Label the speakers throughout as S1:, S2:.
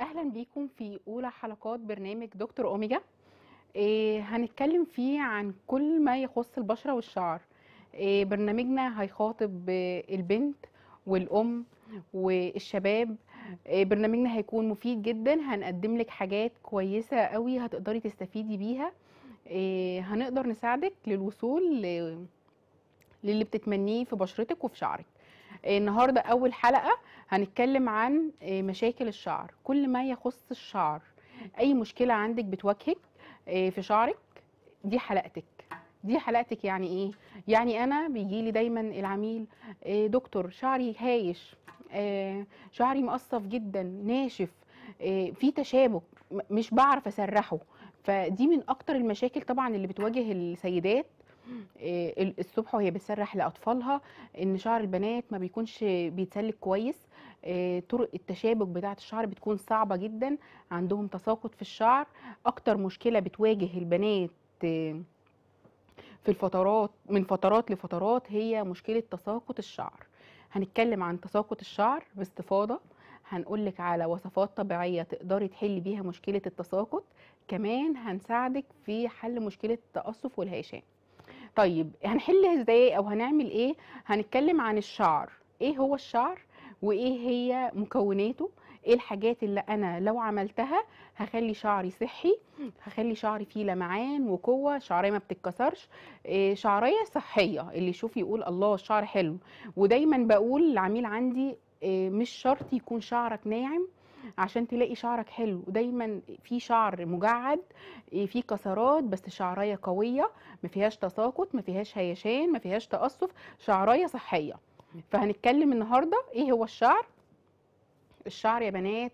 S1: اهلا بيكم في اولى حلقات برنامج دكتور اوميجا إيه هنتكلم فيه عن كل ما يخص البشره والشعر إيه برنامجنا هيخاطب البنت والام والشباب إيه برنامجنا هيكون مفيد جدا هنقدم لك حاجات كويسه قوي هتقدري تستفيدي بيها إيه هنقدر نساعدك للوصول للي بتتمنيه في بشرتك وفي شعرك آه، النهارده اول حلقه هنتكلم عن آه، مشاكل الشعر كل ما يخص الشعر اي مشكله عندك بتواجهك آه، في شعرك دي حلقتك دي حلقتك يعني ايه يعني انا بيجي لي دايما العميل دكتور شعري هايش شعري مقصف جدا ناشف في تشابك مش بعرف اسرحه فدي من اكتر المشاكل طبعا اللي بتواجه السيدات آه، الصبح وهي بتسرح لاطفالها ان شعر البنات ما بيكونش بيتسلك كويس آه، طرق التشابك بتاعه الشعر بتكون صعبه جدا عندهم تساقط في الشعر اكتر مشكله بتواجه البنات آه، في الفترات من فترات لفترات هي مشكله تساقط الشعر هنتكلم عن تساقط الشعر باستفاضه هنقولك على وصفات طبيعيه تقدري تحلي بيها مشكله التساقط كمان هنساعدك في حل مشكله التقصف والهيشان طيب هنحل ازاي او هنعمل ايه هنتكلم عن الشعر ايه هو الشعر وايه هي مكوناته ايه الحاجات اللي انا لو عملتها هخلي شعري صحي هخلي شعري فيه لمعان وقوه شعريه ما بتتكسرش آه، شعريه صحيه اللي يشوف يقول الله الشعر حلو ودايما بقول العميل عندي آه، مش شرط يكون شعرك ناعم عشان تلاقي شعرك حلو دايما في شعر مجعد في كسرات بس شعرايه قويه ما فيهاش تساقط ما فيهاش هيشان ما فيهاش تقصف شعرايه صحيه فهنتكلم النهارده ايه هو الشعر الشعر يا بنات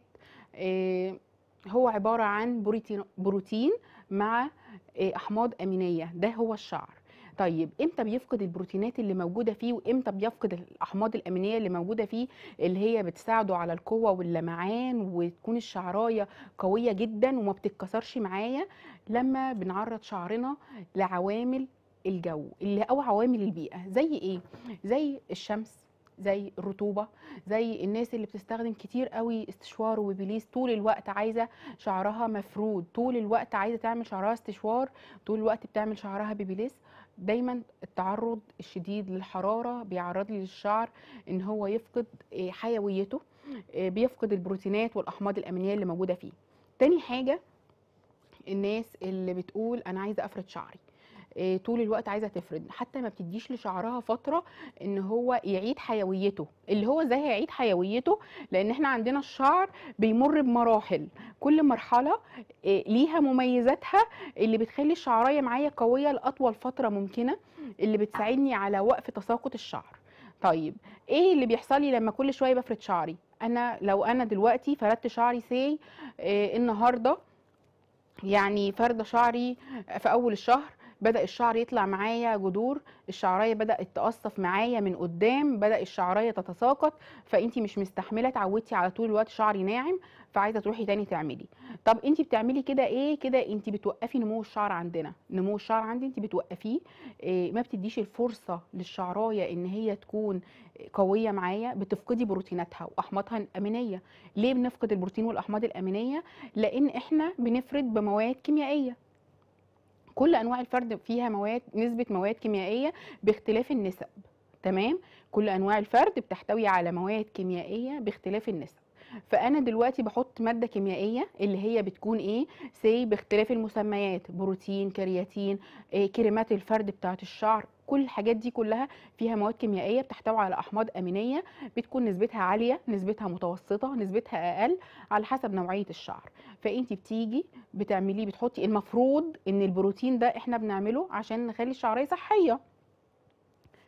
S1: إيه هو عباره عن بروتين بروتين مع إيه احماض امينيه ده هو الشعر طيب امتى بيفقد البروتينات اللي موجوده فيه وامتى بيفقد الاحماض الامينيه اللي موجوده فيه اللي هي بتساعده على القوه واللمعان وتكون الشعرايه قويه جدا وما بتتكسرش معايا لما بنعرض شعرنا لعوامل الجو اللي او عوامل البيئه زي ايه زي الشمس زي الرطوبه زي الناس اللي بتستخدم كتير قوي استشوار وبيليس طول الوقت عايزه شعرها مفرود طول الوقت عايزه تعمل شعرها استشوار طول الوقت بتعمل شعرها ببيليس دايما التعرض الشديد للحراره بيعرض لي للشعر ان هو يفقد آه، حيويته آه، بيفقد البروتينات والاحماض الامينيه اللي موجوده فيه تاني حاجه الناس اللي بتقول انا عايزه افرد شعري آه، طول الوقت عايزه تفرد حتى ما بتديش لشعرها فتره ان هو يعيد حيويته اللي هو زي هيعيد حيويته لان احنا عندنا الشعر بيمر بمراحل كل مرحله آه، ليها مميزاتها اللي بتخلي الشعرايه معايا قويه لاطول فتره ممكنه اللي بتساعدني على وقف تساقط الشعر طيب ايه اللي بيحصل لي لما كل شويه بفرد شعري انا لو انا دلوقتي فردت شعري سي إيه النهارده يعني فرد شعري في اول الشهر بدا الشعر يطلع معايا جذور الشعرايه بدات تقصف معايا من قدام بدا الشعرايه تتساقط فانت مش مستحمله اتعودتي على طول الوقت شعري ناعم فعايزه تروحي تاني تعملي طب انت بتعملي كده ايه كده انت بتوقفي نمو الشعر عندنا نمو الشعر عندي انت بتوقفيه إيه ما بتديش الفرصه للشعرايه ان هي تكون قويه معايا بتفقدي بروتيناتها واحماضها الامينيه ليه بنفقد البروتين والاحماض الامينيه لان احنا بنفرد بمواد كيميائيه كل انواع الفرد فيها مواد نسبه مواد كيميائيه باختلاف النسب تمام كل انواع الفرد بتحتوي على مواد كيميائيه باختلاف النسب فانا دلوقتي بحط ماده كيميائيه اللي هي بتكون ايه سي باختلاف المسميات بروتين كرياتين إيه كريمات الفرد بتاعه الشعر كل الحاجات دي كلها فيها مواد كيميائيه بتحتوي على احماض امينيه بتكون نسبتها عاليه نسبتها متوسطه نسبتها اقل على حسب نوعيه الشعر فانت بتيجي بتعمليه بتحطي المفروض ان البروتين ده احنا بنعمله عشان نخلي الشعريه صحيه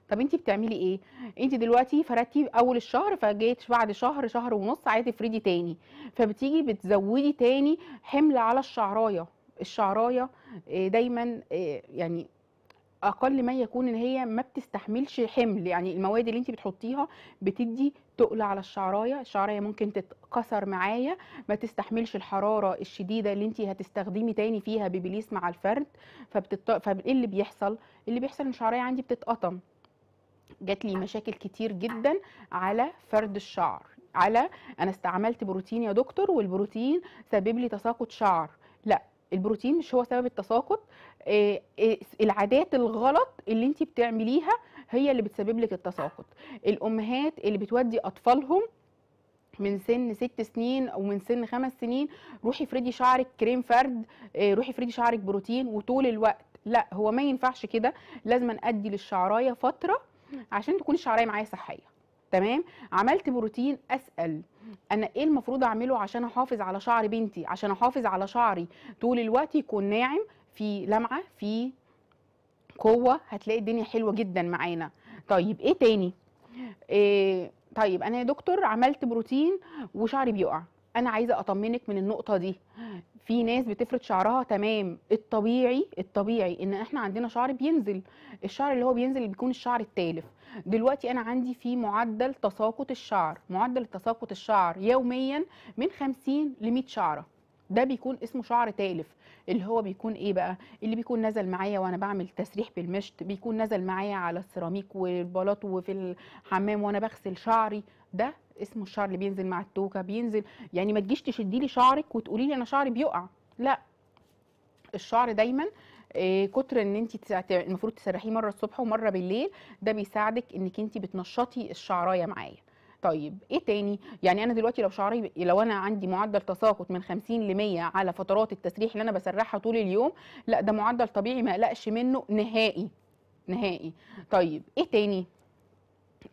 S1: طب انت بتعملي ايه انت دلوقتي فردتي اول الشهر فجيت بعد شهر شهر ونص عايزه تفردي تاني فبتيجي بتزودي تاني حمل على الشعرايه الشعرايه آه، دايما آه، يعني اقل ما يكون ان هي ما بتستحملش حمل يعني المواد اللي انت بتحطيها بتدي تقل على الشعرايه الشعرايه ممكن تتكسر معايا ما تستحملش الحراره الشديده اللي انت هتستخدمي تاني فيها ببليس مع الفرد فبتط... فايه اللي بيحصل اللي بيحصل ان الشعرايه عندي بتتقطم جات لي مشاكل كتير جدا على فرد الشعر على انا استعملت بروتين يا دكتور والبروتين سبب لي تساقط شعر لا البروتين مش هو سبب التساقط آه، آه، العادات الغلط اللي انت بتعمليها هي اللي بتسبب لك التساقط الامهات اللي بتودي اطفالهم من سن ست سنين او من سن خمس سنين روحي افردي شعرك كريم فرد آه، روحي افردي شعرك بروتين وطول الوقت لا هو ما ينفعش كده لازم ادي للشعرايه فتره عشان تكون الشعرايه معايا صحيه تمام عملت بروتين اسال انا ايه المفروض اعمله عشان احافظ على شعر بنتي عشان احافظ على شعري طول الوقت يكون ناعم في لمعه في قوه هتلاقي الدنيا حلوه جدا معانا طيب ايه تاني إيه طيب انا يا دكتور عملت بروتين وشعري بيقع انا عايزه اطمنك من النقطه دي في ناس بتفرد شعرها تمام الطبيعي الطبيعي ان احنا عندنا شعر بينزل الشعر اللي هو بينزل بيكون الشعر التالف دلوقتي انا عندي في معدل تساقط الشعر معدل تساقط الشعر يوميا من 50 ل 100 شعره ده بيكون اسمه شعر تالف اللي هو بيكون ايه بقى اللي بيكون نزل معايا وانا بعمل تسريح بالمشط بيكون نزل معايا على السيراميك والبلاط وفي الحمام وانا بغسل شعري ده اسمه الشعر اللي بينزل مع التوكه بينزل يعني ما تجيش تشدي لي شعرك وتقولي لي انا شعري بيقع لا الشعر دايما آه، كتر ان انت المفروض تسرحيه مره الصبح ومره بالليل ده بيساعدك انك انت بتنشطي الشعرايه معايا طيب ايه تاني يعني انا دلوقتي لو شعري لو انا عندي معدل تساقط من 50 ل 100 على فترات التسريح اللي انا بسرحها طول اليوم لا ده معدل طبيعي ما اقلقش منه نهائي نهائي طيب ايه تاني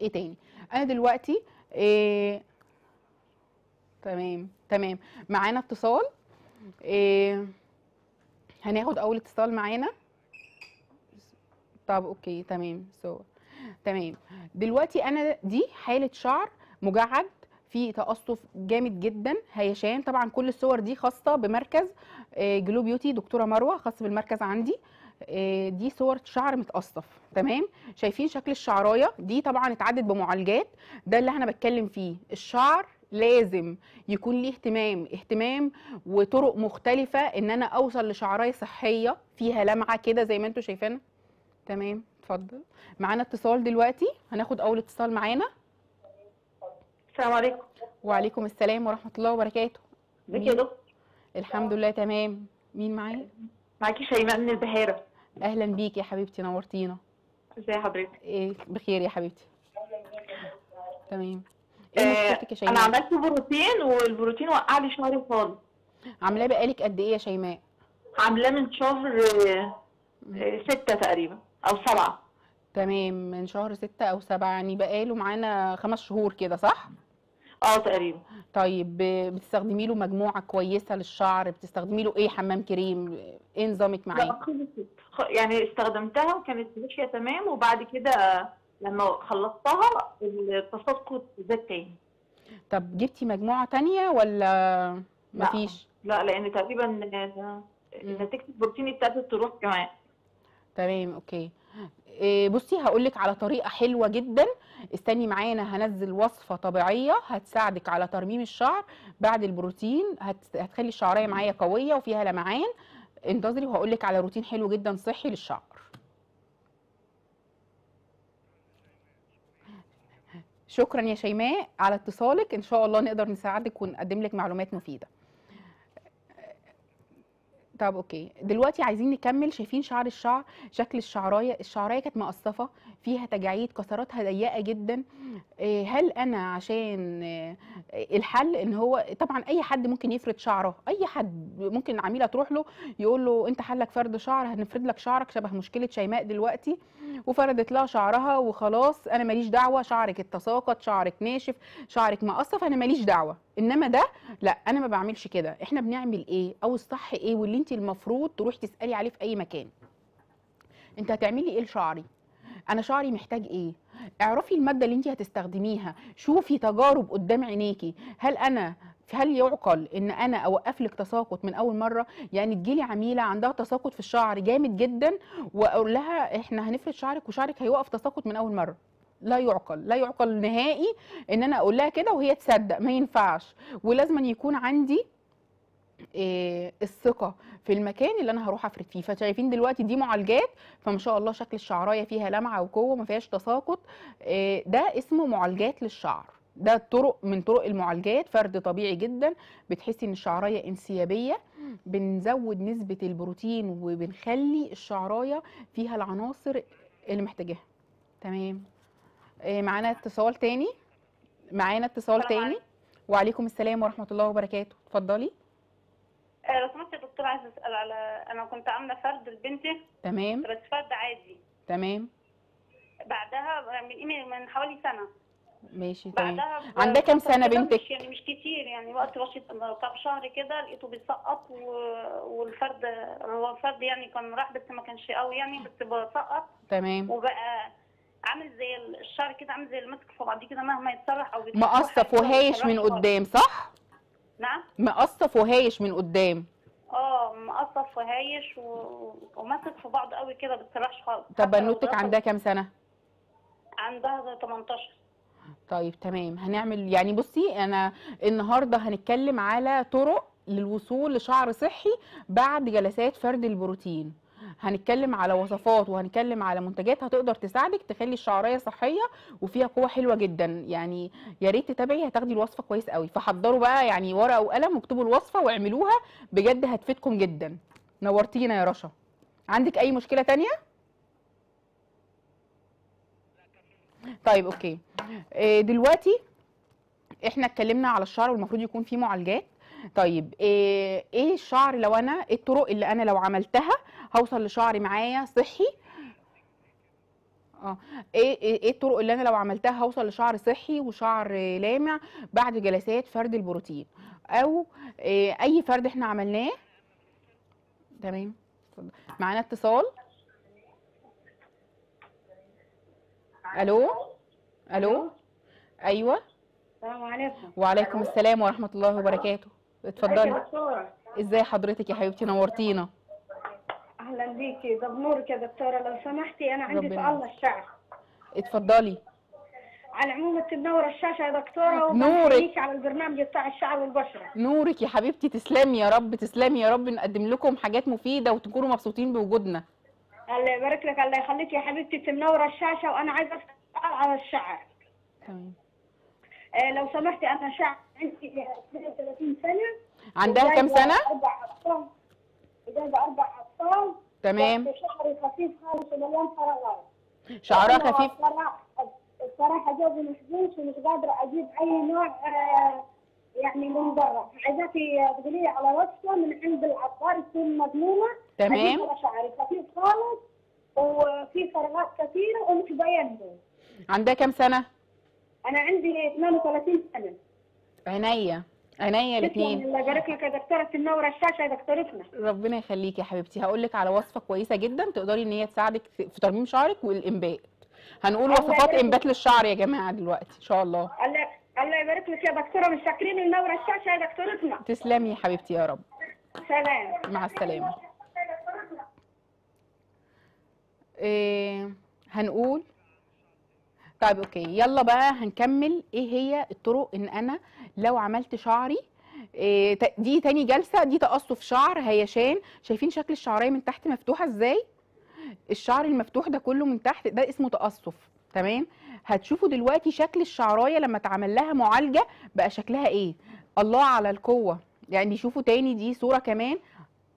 S1: ايه تاني انا دلوقتي إيه تمام تمام معانا اتصال إيه هناخد اول اتصال معانا طب اوكي تمام سو تمام دلوقتي انا دي حاله شعر مجعد في تقصف جامد جدا هيشان طبعا كل الصور دي خاصه بمركز آه، جلو بيوتي دكتوره مروه خاص بالمركز عندي آه، دي صور شعر متقصف تمام شايفين شكل الشعرايه دي طبعا اتعدت بمعالجات ده اللي انا بتكلم فيه الشعر لازم يكون ليه اهتمام اهتمام وطرق مختلفه ان انا اوصل لشعرايه صحيه فيها لمعه كده زي ما انتم شايفين تمام اتفضل معانا اتصال دلوقتي هناخد اول اتصال معانا السلام عليكم وعليكم السلام ورحمه الله وبركاته ازيك يا دكتور الحمد لله تمام مين معايا معاكي شيماء من البحيره اهلا بيك يا حبيبتي نورتينا ازي حضرتك إيه بخير يا حبيبتي تمام ايه آه يا شيماء انا عملت بروتين والبروتين وقع لي شعري خالص عاملاه بقالك قد ايه يا شيماء عاملاه من شهر آه، آه، ستة تقريبا او سبعة تمام من شهر ستة او سبعة يعني بقاله معانا خمس شهور كده صح اه تقريبا طيب بتستخدمي له مجموعه كويسه للشعر بتستخدمي له ايه حمام كريم ايه نظامك معاه يعني استخدمتها وكانت ماشيه تمام وبعد كده لما خلصتها التساقط زاد تاني طب جبتي مجموعه تانية ولا مفيش لا, لا لان تقريبا نتيجه البروتين ابتدت تروح كمان تمام اوكي إيه بصي هقول لك على طريقه حلوه جدا استني معانا هنزل وصفه طبيعيه هتساعدك على ترميم الشعر بعد البروتين هت... هتخلي الشعريه معايا قويه وفيها لمعان انتظري وهقول لك على روتين حلو جدا صحي للشعر شكرا يا شيماء على اتصالك ان شاء الله نقدر نساعدك ونقدم لك معلومات مفيده طب اوكي دلوقتي عايزين نكمل شايفين شعر الشعر شكل الشعرايه الشعرايه كانت مقصفه فيها تجاعيد كسراتها ضيقه جدا إيه، هل انا عشان إيه، الحل ان هو طبعا اي حد ممكن يفرد شعره اي حد ممكن عميله تروح له يقول له انت حلك فرد شعر هنفرد لك شعرك شبه مشكله شيماء دلوقتي وفردت لها شعرها وخلاص انا ماليش دعوه شعرك اتساقط شعرك ناشف شعرك مقصف انا ماليش دعوه انما ده لا انا ما بعملش كده احنا بنعمل ايه او الصح ايه واللي انت المفروض تروحي تسالي عليه في اي مكان انت هتعملي ايه لشعري انا شعري محتاج ايه اعرفي الماده اللي انت هتستخدميها شوفي تجارب قدام عينيكي هل انا هل يعقل ان انا اوقف لك تساقط من اول مره يعني تجيلي عميله عندها تساقط في الشعر جامد جدا واقول لها احنا هنفرد شعرك وشعرك هيوقف تساقط من اول مره لا يعقل لا يعقل نهائي ان انا اقول لها كده وهي تصدق ما ينفعش ولازم يكون عندي إيه الثقه في المكان اللي انا هروح افرد فيه فشايفين دلوقتي دي معالجات فما شاء الله شكل الشعرايه فيها لمعه وقوه ما فيهاش تساقط إيه ده اسمه معالجات للشعر ده طرق من طرق المعالجات فرد طبيعي جدا بتحسي ان الشعرايه انسيابيه بنزود نسبه البروتين وبنخلي الشعرايه فيها العناصر اللي محتاجاها تمام آه، معانا اتصال تاني معانا اتصال تاني وعليكم السلام ورحمه الله وبركاته اتفضلي آه، لو سمحت يا دكتور عايزه اسال على انا كنت عامله فرد لبنتي تمام بس فرد عادي تمام بعدها من من حوالي سنه ماشي تمام عندها كام سنه بنتك؟ يعني مش كتير يعني وقت وشت طب شهر كده لقيته بيسقط و... والفرد هو الفرد يعني كان راح بس ما كانش قوي يعني بس بسقط تمام وبقى عامل زي الشعر كده عامل زي المسك في بعضيه كده مهما يتسرح او مقصف وهايش من قدام صح؟ نعم مقصف وهايش من قدام اه مقصف وهايش و... وماسك في بعض قوي كده ما بتسرحش خالص طب بنوتك عندها كام سنه؟ عندها 18 طيب تمام هنعمل يعني بصي انا النهارده هنتكلم على طرق للوصول لشعر صحي بعد جلسات فرد البروتين هنتكلم على وصفات وهنتكلم على منتجات هتقدر تساعدك تخلي الشعريه صحيه وفيها قوه حلوه جدا يعني يا ريت تتابعي هتاخدي الوصفه كويس قوي فحضروا بقى يعني ورقه وقلم واكتبوا الوصفه واعملوها بجد هتفيدكم جدا نورتينا يا رشا عندك اي مشكله تانية طيب اوكي آه، دلوقتي احنا اتكلمنا على الشعر والمفروض يكون فيه معالجات طيب ايه ايه الشعر لو انا إيه الطرق اللي انا لو عملتها هوصل لشعري معايا صحي اه إيه،, ايه ايه الطرق اللي انا لو عملتها هوصل لشعر صحي وشعر لامع بعد جلسات فرد البروتين او إيه اي فرد احنا عملناه تمام معانا اتصال الو الو ايوه السلام عليكم وعليكم السلام ورحمه الله وبركاته اتفضلي ازاي حضرتك يا حبيبتي نورتينا اهلا بيكي طب نورك يا دكتوره لو سمحتي انا عندي سؤال للشعر اتفضلي على العموم انت منوره الشاشه يا دكتوره نورك على البرنامج بتاع الشعر والبشره نورك يا حبيبتي تسلمي يا رب تسلمي يا رب نقدم لكم حاجات مفيده وتكونوا مبسوطين بوجودنا الله يبارك لك الله يخليك يا حبيبتي انت منوره الشاشه وانا عايزه اسال على الشعر تمام آه، لو سمحتي انا شاب عندي 32 سنه عندها كم سنه؟ اربع اطفال جايبه اربع اطفال تمام شعري خفيف خالص ومليان فراغات شعرها خفيف؟ الصراحه جوزي محبوس ومش قادره اجيب اي نوع آه، يعني من برا عايزاكي تقولي على وصفه من عند العطار تكون مضمونه تمام شعري خفيف خالص وفي فراغات كثيره ومش بينهم عندها كم سنه؟ انا عندي 32 سنه عينيا عينيا الاثنين الله يبارك لك يا دكتوره تنور الشاشه يا دكتورتنا ربنا يخليك يا حبيبتي هقول لك على وصفه كويسه جدا تقدري ان هي تساعدك في ترميم شعرك والانبات هنقول وصفات انبات للشعر يا جماعه دلوقتي ان شاء الله الله الله يبارك لك يا دكتوره مش فاكرين النوره الشاشه يا دكتورتنا تسلمي يا حبيبتي يا رب سلام مع السلامه إيه هنقول طيب اوكي يلا بقى هنكمل ايه هي الطرق ان انا لو عملت شعري إيه دي تاني جلسه دي تقصف شعر هيشان شايفين شكل الشعريه من تحت مفتوحه ازاي الشعر المفتوح ده كله من تحت ده اسمه تقصف تمام هتشوفوا دلوقتي شكل الشعرايه لما اتعمل لها معالجه بقى شكلها ايه الله على القوه يعني شوفوا تاني دي صوره كمان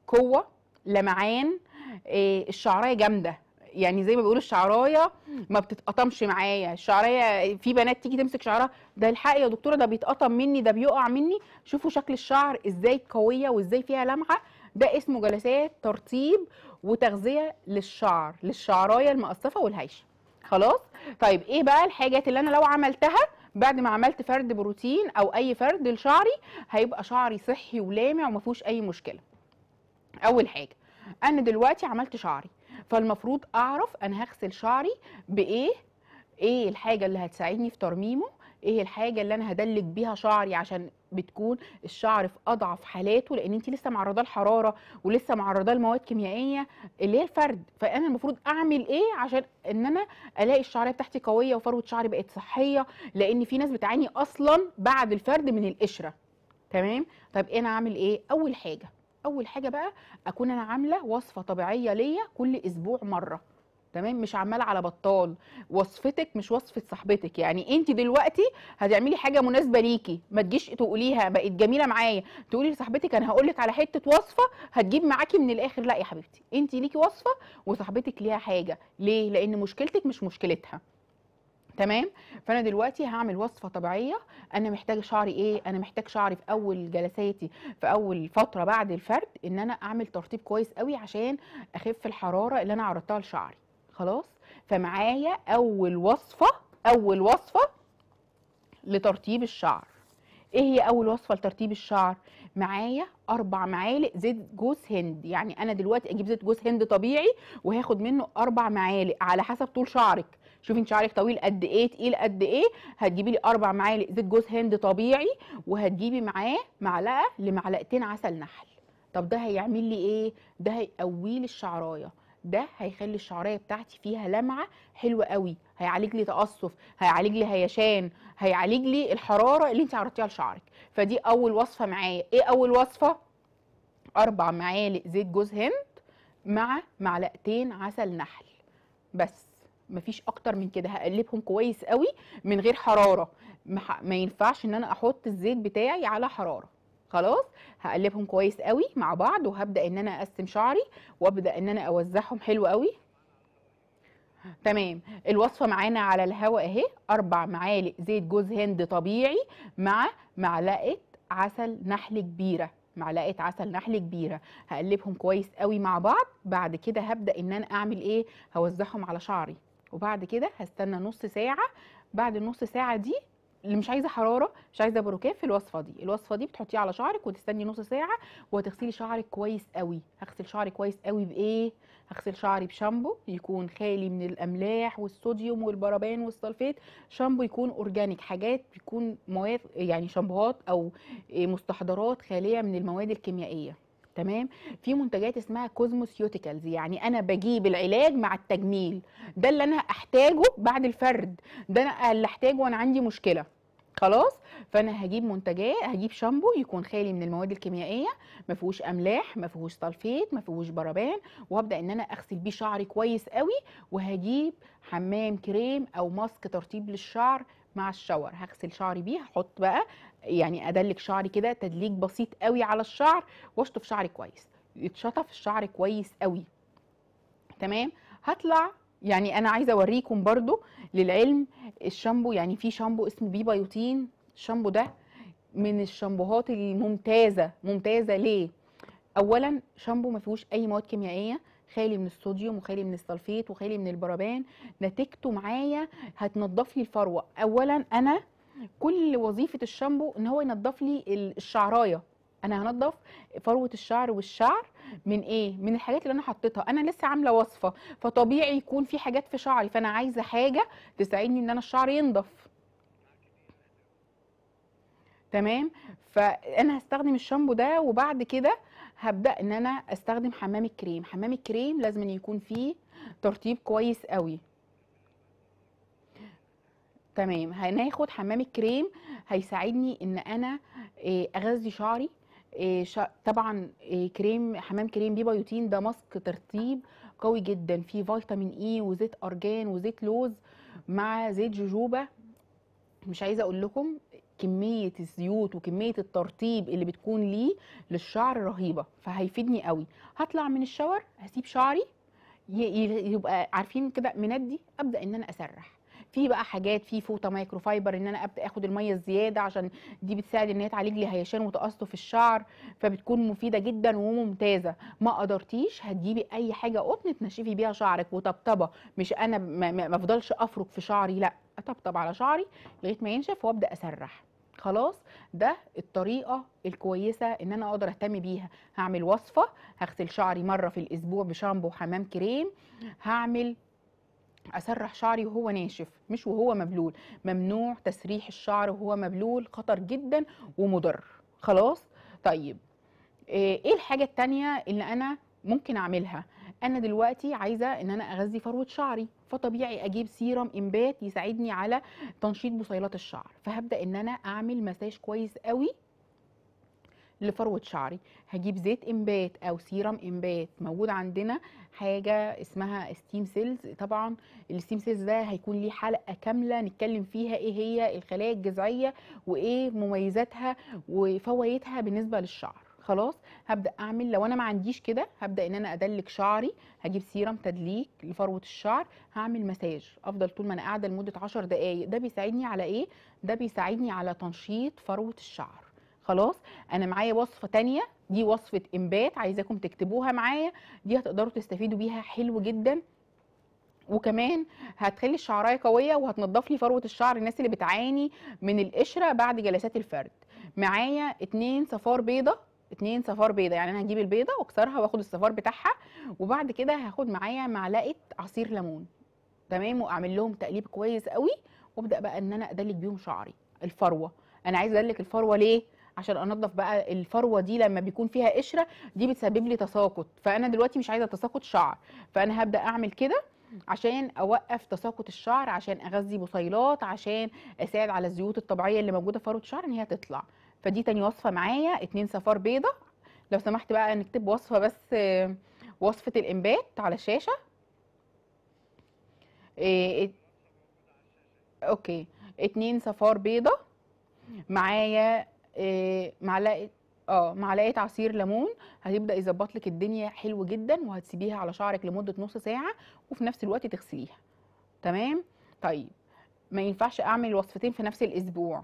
S1: قوه لمعان إيه الشعرايه جامده يعني زي ما بيقولوا الشعرايه ما بتتقطمش معايا الشعرايه في بنات تيجي تمسك شعرها ده الحق يا دكتوره ده بيتقطم مني ده بيقع مني شوفوا شكل الشعر ازاي قويه وازاي فيها لمعه ده اسمه جلسات ترطيب وتغذيه للشعر للشعرايه المقصفه والهيشه خلاص طيب ايه بقى الحاجات اللي انا لو عملتها بعد ما عملت فرد بروتين او اي فرد لشعري هيبقى شعري صحي ولامع وما فيهوش اي مشكله اول حاجه انا دلوقتي عملت شعري فالمفروض اعرف انا هغسل شعري بايه ايه الحاجه اللي هتساعدني في ترميمه ايه الحاجه اللي انا هدلك بيها شعري عشان بتكون الشعر في اضعف حالاته لان انت لسه معرضاه للحراره ولسه معرضاه لمواد كيميائيه اللي هي الفرد فانا المفروض اعمل ايه عشان ان انا الاقي الشعريه بتاعتي قويه وفروه شعري بقت صحيه لان في ناس بتعاني اصلا بعد الفرد من القشره تمام طب انا اعمل ايه اول حاجه اول حاجه بقى اكون انا عامله وصفه طبيعيه ليا كل اسبوع مره تمام مش عماله على بطال وصفتك مش وصفه صاحبتك يعني انت دلوقتي هتعملي حاجه مناسبه ليكي ما تجيش تقوليها بقت جميله معايا تقولي لصاحبتك انا هقول لك على حته وصفه هتجيب معاكي من الاخر لا يا حبيبتي انت ليكي وصفه وصاحبتك ليها حاجه ليه لان مشكلتك مش مشكلتها تمام فانا دلوقتي هعمل وصفه طبيعيه انا محتاج شعري ايه انا محتاج شعري في اول جلساتي في اول فتره بعد الفرد ان انا اعمل ترطيب كويس قوي عشان اخف الحراره اللي انا عرضتها لشعري خلاص فمعايا اول وصفه اول وصفه لترطيب الشعر ايه هي اول وصفه لترطيب الشعر معايا اربع معالق زيت جوز هند يعني انا دلوقتي اجيب زيت جوز هند طبيعي وهاخد منه اربع معالق على حسب طول شعرك شوفي انت شعرك طويل قد ايه تقيل قد ايه هتجيبي لي اربع معالق زيت جوز هند طبيعي وهتجيبي معاه معلقه لمعلقتين عسل نحل طب ده هيعمل لي ايه ده هيقوي لي الشعرايه ده هيخلي الشعرايه بتاعتي فيها لمعه حلوه قوي هيعالج لي تقصف هيعالج لي هيشان هيعالج لي الحراره اللي انت عرضتيها لشعرك فدي اول وصفه معايا ايه اول وصفه اربع معالق زيت جوز هند مع معلقتين عسل نحل بس مفيش اكتر من كده هقلبهم كويس قوي من غير حراره ما ينفعش ان انا احط الزيت بتاعي على حراره خلاص هقلبهم كويس قوي مع بعض وهبدا ان انا اقسم شعري وابدا ان انا اوزعهم حلو قوي تمام الوصفه معانا على الهواء اهي اربع معالق زيت جوز هند طبيعي مع معلقه عسل نحل كبيره معلقه عسل نحل كبيره هقلبهم كويس قوي مع بعض بعد كده هبدا ان انا اعمل ايه هوزعهم على شعري وبعد كده هستنى نص ساعه بعد النص ساعه دي اللي مش عايزه حراره مش عايزه في الوصفه دي الوصفه دي بتحطيها على شعرك وتستني نص ساعه وهتغسلي شعرك كويس قوي هغسل شعري كويس قوي بايه هغسل شعري بشامبو يكون خالي من الاملاح والصوديوم والبرابان والسلفيت شامبو يكون اورجانيك حاجات بيكون مواد يعني شامبوهات او مستحضرات خاليه من المواد الكيميائيه تمام في منتجات اسمها كوزموسيوتيكالز يعني انا بجيب العلاج مع التجميل ده اللي انا احتاجه بعد الفرد ده انا اللي احتاجه وانا عندي مشكله خلاص فانا هجيب منتجات هجيب شامبو يكون خالي من المواد الكيميائيه ما فيهوش املاح ما فيهوش سلفيت ما فيهوش بربان وهبدا ان انا اغسل بيه شعري كويس قوي وهجيب حمام كريم او ماسك ترطيب للشعر مع الشاور هغسل شعري بيه هحط بقى يعني ادلك شعري كده تدليك بسيط قوي على الشعر واشطف شعري كويس يتشطف الشعر كويس قوي تمام هطلع يعني انا عايزه اوريكم برضو للعلم الشامبو يعني في شامبو اسمه بي بايوتين الشامبو ده من الشامبوهات الممتازه ممتازه ليه اولا شامبو ما فيهوش اي مواد كيميائيه خالي من الصوديوم وخالي من السلفيت وخالي من البرابان نتيجته معايا هتنضف لي الفروه اولا انا كل وظيفه الشامبو ان هو ينضف لي الشعرايه انا هنضف فروه الشعر والشعر من ايه من الحاجات اللي انا حطيتها انا لسه عامله وصفه فطبيعي يكون في حاجات في شعري فانا عايزه حاجه تساعدني ان انا الشعر ينضف تمام فانا هستخدم الشامبو ده وبعد كده هبدا ان انا استخدم حمام الكريم حمام الكريم لازم يكون فيه ترطيب كويس قوي تمام هناخد حمام الكريم هيساعدني ان انا آه، اغذي شعري آه، طبعا آه، كريم حمام كريم بيبيوتين ده ماسك ترطيب قوي جدا فيه فيتامين اي e وزيت ارجان وزيت لوز مع زيت جوجوبا مش عايزه اقول لكم كميه الزيوت وكميه الترطيب اللي بتكون ليه للشعر رهيبه فهيفيدني قوي هطلع من الشاور هسيب شعري يبقى عارفين كده مندي ابدا ان انا اسرح في بقى حاجات في فوطه مايكروفايبر ان انا ابدا اخد الميه الزياده عشان دي بتساعد ان هي تعالج لي هيشان وتقصف الشعر فبتكون مفيده جدا وممتازه ما قدرتيش هتجيبي اي حاجه قطن تنشفي بيها شعرك وطبطبه مش انا ما افضلش افرك في شعري لا اطبطب على شعري لغايه ما ينشف وابدا اسرح خلاص ده الطريقه الكويسه ان انا اقدر اهتم بيها هعمل وصفه هغسل شعري مره في الاسبوع بشامبو وحمام كريم هعمل اسرح شعري وهو ناشف مش وهو مبلول ممنوع تسريح الشعر وهو مبلول خطر جدا ومضر خلاص طيب آه، ايه الحاجه التانية اللي انا ممكن اعملها انا دلوقتي عايزه ان انا اغذي فروه شعري فطبيعي اجيب سيرم انبات يساعدني على تنشيط بصيلات الشعر فهبدا ان انا اعمل مساج كويس قوي لفروه شعري هجيب زيت انبات او سيرم انبات موجود عندنا حاجه اسمها ستيم سيلز طبعا الستيم سيلز ده هيكون ليه حلقه كامله نتكلم فيها ايه هي الخلايا الجذعيه وايه مميزاتها وفوائدها بالنسبه للشعر خلاص هبدا اعمل لو انا ما عنديش كده هبدا ان انا ادلك شعري هجيب سيرم تدليك لفروه الشعر هعمل مساج افضل طول ما انا قاعده لمده 10 دقائق ده بيساعدني على ايه ده بيساعدني على تنشيط فروه الشعر خلاص انا معايا وصفه تانية دي وصفه انبات عايزاكم تكتبوها معايا دي هتقدروا تستفيدوا بيها حلو جدا وكمان هتخلي الشعرايه قويه وهتنضف لي فروه الشعر الناس اللي بتعاني من القشره بعد جلسات الفرد معايا اتنين صفار بيضه اتنين صفار بيضه يعني انا هجيب البيضه واكسرها واخد الصفار بتاعها وبعد كده هاخد معايا معلقه عصير ليمون تمام واعمل لهم تقليب كويس قوي وابدا بقى ان انا ادلك بيهم شعري الفروه انا عايزه ادلك الفروه ليه عشان انضف بقى الفروه دي لما بيكون فيها قشره دي بتسبب لي تساقط فانا دلوقتي مش عايزه تساقط شعر فانا هبدا اعمل كده عشان اوقف تساقط الشعر عشان اغذي بصيلات عشان اساعد على الزيوت الطبيعيه اللي موجوده في فروه الشعر ان هي تطلع فدي تاني وصفه معايا اتنين صفار بيضه لو سمحت بقى نكتب وصفه بس وصفه الانبات على الشاشه إيه اوكي اتنين صفار بيضه معايا آه، معلقه اه معلقه عصير ليمون هتبدا يظبط لك الدنيا حلو جدا وهتسيبيها على شعرك لمده نص ساعه وفي نفس الوقت تغسليها تمام طيب ما ينفعش اعمل وصفتين في نفس الاسبوع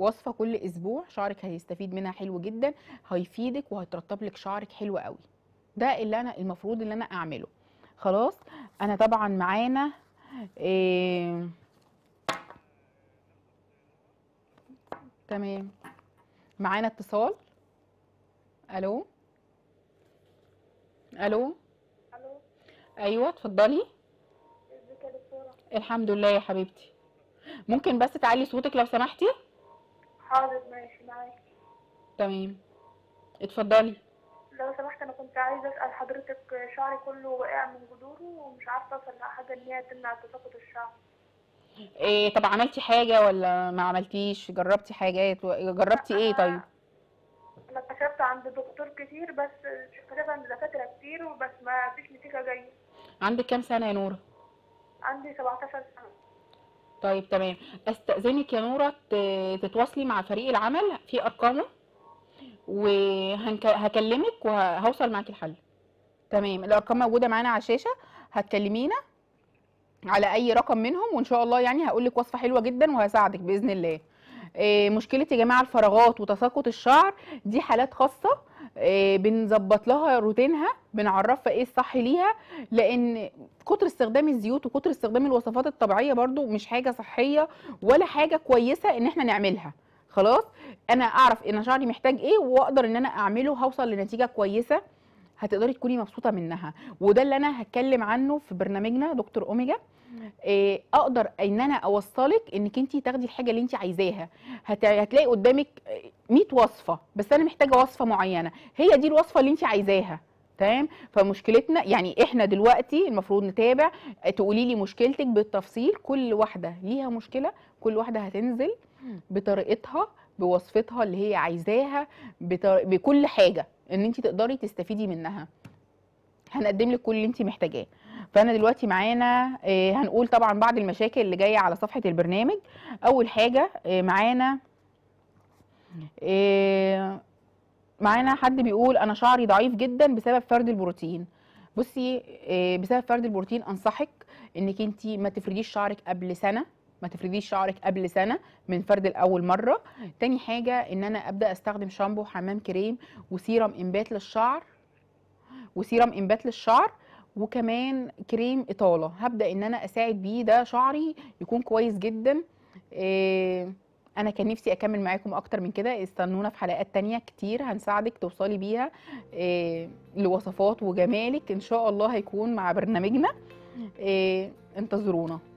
S1: وصفه كل اسبوع شعرك هيستفيد منها حلو جدا هيفيدك وهترطب لك شعرك حلو قوي ده اللي انا المفروض اللي انا اعمله خلاص انا طبعا معانا إيه تمام معانا اتصال الو الو الو ايوه اتفضلي الحمد لله يا حبيبتي ممكن بس تعلي صوتك لو سمحتي حاضر ماشي معاك تمام اتفضلي لو سمحت انا كنت عايزه اسال حضرتك شعري كله واقع من جذوره ومش عارفه اصل حاجه ان هي تمنع تساقط الشعر إيه طب عملتي حاجه ولا ما عملتيش جربتي حاجات جربتي ايه طيب انا اتكشفت عند دكتور كتير بس كشفت عند دكاتره كتير وبس ما فيش نتيجه جايه عندك كام سنه يا نوره عندي 17 سنه طيب تمام استأذنك يا نورة تتواصلي مع فريق العمل في أرقامه وهكلمك وهوصل معاكي الحل تمام الأرقام موجودة معانا على الشاشة هتكلمينا على أي رقم منهم وإن شاء الله يعني هقول لك وصفة حلوة جدا وهساعدك بإذن الله آه، مشكله يا جماعه الفراغات وتساقط الشعر دي حالات خاصه آه، بنظبط لها روتينها بنعرفها ايه الصح ليها لان كتر استخدام الزيوت وكتر استخدام الوصفات الطبيعيه برضو مش حاجه صحيه ولا حاجه كويسه ان احنا نعملها خلاص انا اعرف ان شعري محتاج ايه واقدر ان انا اعمله هوصل لنتيجه كويسه هتقدري تكوني مبسوطه منها وده اللي انا هتكلم عنه في برنامجنا دكتور اوميجا آه، اقدر ان انا اوصلك انك انت تاخدي الحاجه اللي انت عايزاها هتلاقي قدامك 100 وصفه بس انا محتاجه وصفه معينه هي دي الوصفه اللي انت عايزاها تمام فمشكلتنا يعني احنا دلوقتي المفروض نتابع آه، تقولي لي مشكلتك بالتفصيل كل واحده ليها مشكله كل واحده هتنزل بطريقتها بوصفتها اللي هي عايزاها بكل حاجه ان انت تقدري تستفيدي منها هنقدم لك كل اللي انت محتاجاه فانا دلوقتي معانا آه، هنقول طبعا بعض المشاكل اللي جايه على صفحه البرنامج اول حاجه آه، معانا آه، معانا حد بيقول انا شعري ضعيف جدا بسبب فرد البروتين بصي بسبب فرد البروتين انصحك انك انت ما تفرديش شعرك قبل سنه ما تفرديش شعرك قبل سنه من فرد الاول مره تاني حاجه ان انا ابدا استخدم شامبو حمام كريم وسيرم انبات للشعر وسيرم انبات للشعر وكمان كريم اطاله هبدا ان انا اساعد بيه ده شعري يكون كويس جدا آه، انا كان نفسي اكمل معاكم اكتر من كده استنونا في حلقات تانية كتير هنساعدك توصلي بيها آه، لوصفات وجمالك ان شاء الله هيكون مع برنامجنا آه، انتظرونا